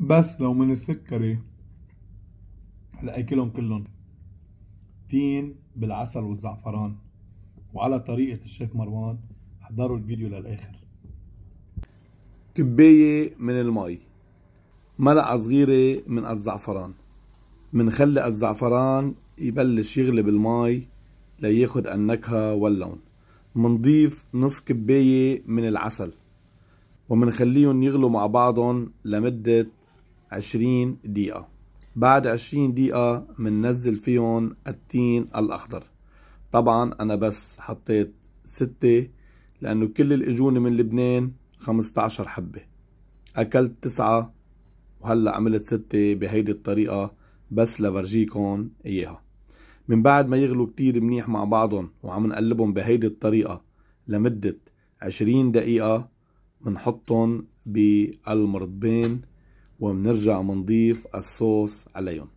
بس لو من السكري ايه؟ هلا اكلهم كلهم تين بالعسل والزعفران وعلى طريقة الشيف مروان حضروا الفيديو للآخر كباية من المي ملعقة صغيرة من الزعفران منخلي الزعفران يبلش يغلب بالمي لياخد النكهة واللون منضيف نص كباية من العسل ومنخليهم يغلوا مع بعضهم لمدة 20 دقيقة بعد 20 دقيقة مننزل فيهم التين الأخضر طبعا أنا بس حطيت ستة لأنه كل الإجونة من لبنان 15 حبة أكلت تسعة وهلأ عملت ستة بهيدي الطريقة بس لفرجيكم إياها من بعد ما يغلوا كتير منيح مع بعضهم وعم نقلبهم بهيدي الطريقة لمدة 20 دقيقة منحطهم بالمرطبين وبنرجع بنضيف الصوص عليهم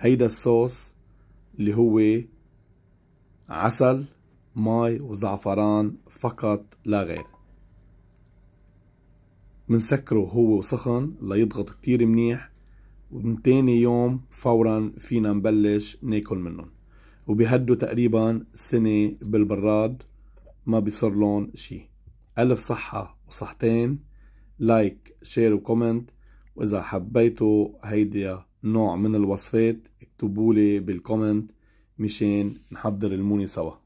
هيدا الصوص اللي هو عسل مي وزعفران فقط لا غير بنسكره هو وسخن ليضغط كتير منيح ومن تاني يوم فورا فينا نبلش ناكل منهم وبيهدوا تقريبا سنة بالبراد ما بيصير لون شي ألف صحة وصحتين لايك شير وكومنت وإذا حبيتوا هيدي نوع من الوصفات اكتبولي بالكومنت مشان نحضر الموني سوا